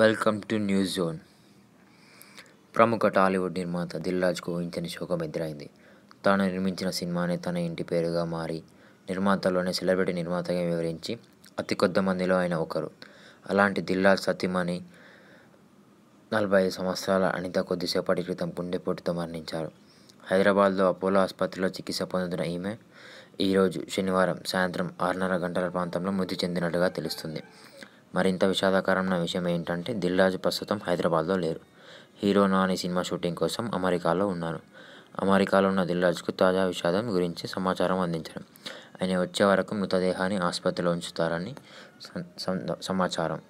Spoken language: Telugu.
వెల్కమ్ టు న్యూస్ జోన్ ప్రముఖ టాలీవుడ్ నిర్మాత దిల్రాజ్కు ఊహించని శోకం ఎదురైంది తాను నిర్మించిన సినిమానే తన ఇంటి పేరుగా మారి నిర్మాతలోనే సెలబ్రిటీ నిర్మాతగా వివరించి అతి కొద్ద మందిలో ఆయన ఒకరు అలాంటి దిల్రాజ్ సతీమణి నలభై ఐదు సంవత్సరాల అనిత కొద్దిసేపటి క్రితం గుండెపోటుతో మరణించారు హైదరాబాద్లో అపోలో ఆసుపత్రిలో చికిత్స పొందుతున్న ఈమె ఈరోజు శనివారం సాయంత్రం ఆరున్నర గంటల ప్రాంతంలో మృతి చెందినట్టుగా తెలుస్తుంది మరింత విషాదకరమైన విషయం ఏంటంటే దిల్రాజు ప్రస్తుతం హైదరాబాద్లో లేరు హీరోనా నాని సినిమా షూటింగ్ కోసం అమెరికాలో ఉన్నారు అమెరికాలో ఉన్న దిల్రాజుకు తాజా విషాదం గురించి సమాచారం అందించారు ఆయన వచ్చే వరకు మృతదేహాన్ని ఆసుపత్రిలో ఉంచుతారని సమాచారం